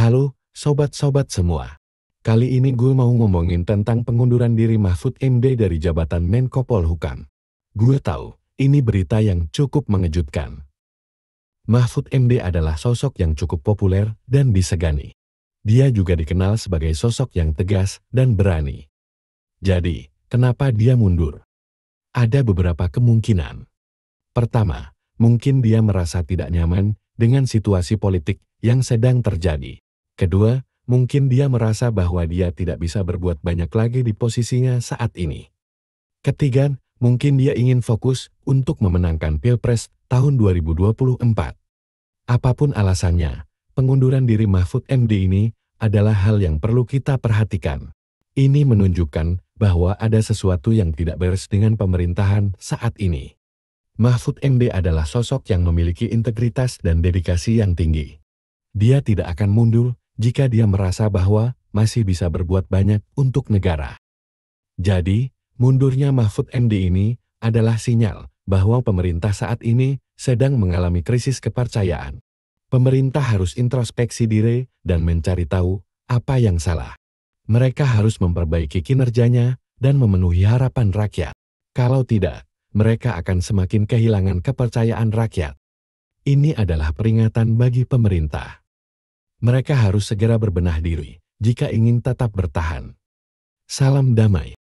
Halo, sobat-sobat semua. Kali ini gue mau ngomongin tentang pengunduran diri Mahfud MD dari jabatan Menko Polhukam. Gue tahu, ini berita yang cukup mengejutkan. Mahfud MD adalah sosok yang cukup populer dan disegani. Dia juga dikenal sebagai sosok yang tegas dan berani. Jadi, kenapa dia mundur? Ada beberapa kemungkinan. Pertama, mungkin dia merasa tidak nyaman dengan situasi politik yang sedang terjadi. Kedua, mungkin dia merasa bahwa dia tidak bisa berbuat banyak lagi di posisinya saat ini. Ketiga, mungkin dia ingin fokus untuk memenangkan Pilpres tahun 2024. Apapun alasannya, pengunduran diri Mahfud MD ini adalah hal yang perlu kita perhatikan. Ini menunjukkan bahwa ada sesuatu yang tidak beres dengan pemerintahan saat ini. Mahfud MD adalah sosok yang memiliki integritas dan dedikasi yang tinggi. Dia tidak akan mundur jika dia merasa bahwa masih bisa berbuat banyak untuk negara. Jadi, mundurnya Mahfud MD ini adalah sinyal bahwa pemerintah saat ini sedang mengalami krisis kepercayaan. Pemerintah harus introspeksi diri dan mencari tahu apa yang salah. Mereka harus memperbaiki kinerjanya dan memenuhi harapan rakyat. Kalau tidak, mereka akan semakin kehilangan kepercayaan rakyat. Ini adalah peringatan bagi pemerintah. Mereka harus segera berbenah diri jika ingin tetap bertahan. Salam damai.